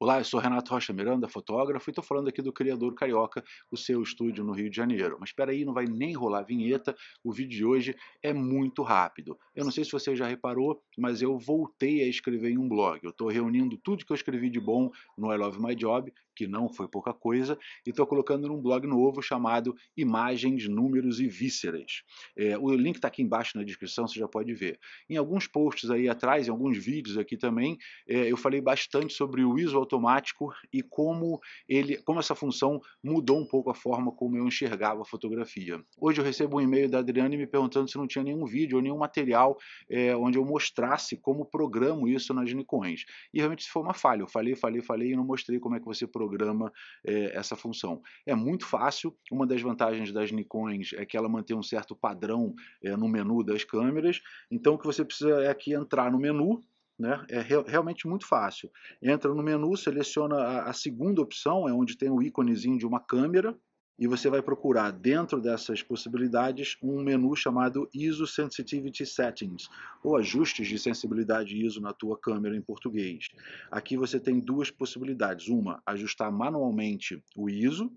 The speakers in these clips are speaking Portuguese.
Olá, eu sou Renato Rocha Miranda, fotógrafo, e estou falando aqui do Criador Carioca, o seu estúdio no Rio de Janeiro. Mas espera aí, não vai nem rolar a vinheta, o vídeo de hoje é muito rápido. Eu não sei se você já reparou, mas eu voltei a escrever em um blog. Eu estou reunindo tudo que eu escrevi de bom no I Love My Job que não foi pouca coisa, e estou colocando num blog novo chamado Imagens, Números e Vísceras. É, o link está aqui embaixo na descrição, você já pode ver. Em alguns posts aí atrás, em alguns vídeos aqui também, é, eu falei bastante sobre o ISO automático e como, ele, como essa função mudou um pouco a forma como eu enxergava a fotografia. Hoje eu recebo um e-mail da Adriane me perguntando se não tinha nenhum vídeo ou nenhum material é, onde eu mostrasse como programo isso nas Nikons. E realmente isso foi uma falha. Eu falei, falei, falei e não mostrei como é que você programa programa é, essa função. É muito fácil, uma das vantagens das Nikons é que ela mantém um certo padrão é, no menu das câmeras, então o que você precisa é aqui entrar no menu, né? É re realmente muito fácil. Entra no menu, seleciona a, a segunda opção, é onde tem o íconezinho de uma câmera, e você vai procurar dentro dessas possibilidades um menu chamado ISO Sensitivity Settings, ou ajustes de sensibilidade ISO na tua câmera em português. Aqui você tem duas possibilidades, uma, ajustar manualmente o ISO,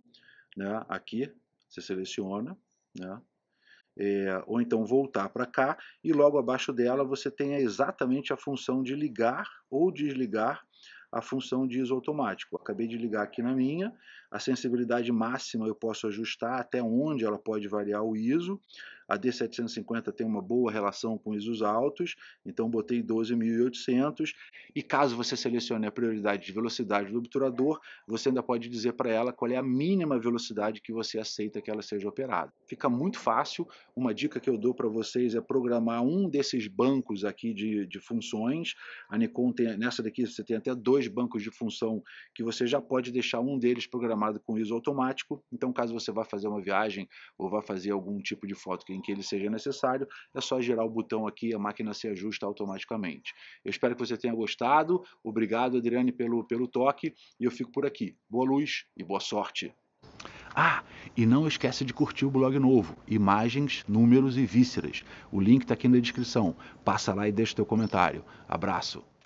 né, aqui você seleciona, né, é, ou então voltar para cá, e logo abaixo dela você tem exatamente a função de ligar ou desligar a função de ISO automático. acabei de ligar aqui na minha, a sensibilidade máxima eu posso ajustar até onde ela pode variar o ISO, a D750 tem uma boa relação com ISOs altos, então botei 12.800. E caso você selecione a prioridade de velocidade do obturador, você ainda pode dizer para ela qual é a mínima velocidade que você aceita que ela seja operada. Fica muito fácil. Uma dica que eu dou para vocês é programar um desses bancos aqui de, de funções. A Nikon tem, nessa daqui você tem até dois bancos de função que você já pode deixar um deles programado com ISO automático. Então, caso você vá fazer uma viagem ou vá fazer algum tipo de foto que em que ele seja necessário, é só girar o botão aqui, a máquina se ajusta automaticamente. Eu espero que você tenha gostado. Obrigado, Adriane, pelo, pelo toque. E eu fico por aqui. Boa luz e boa sorte. Ah, e não esquece de curtir o blog novo, imagens, números e vísceras. O link está aqui na descrição. Passa lá e deixa teu comentário. Abraço.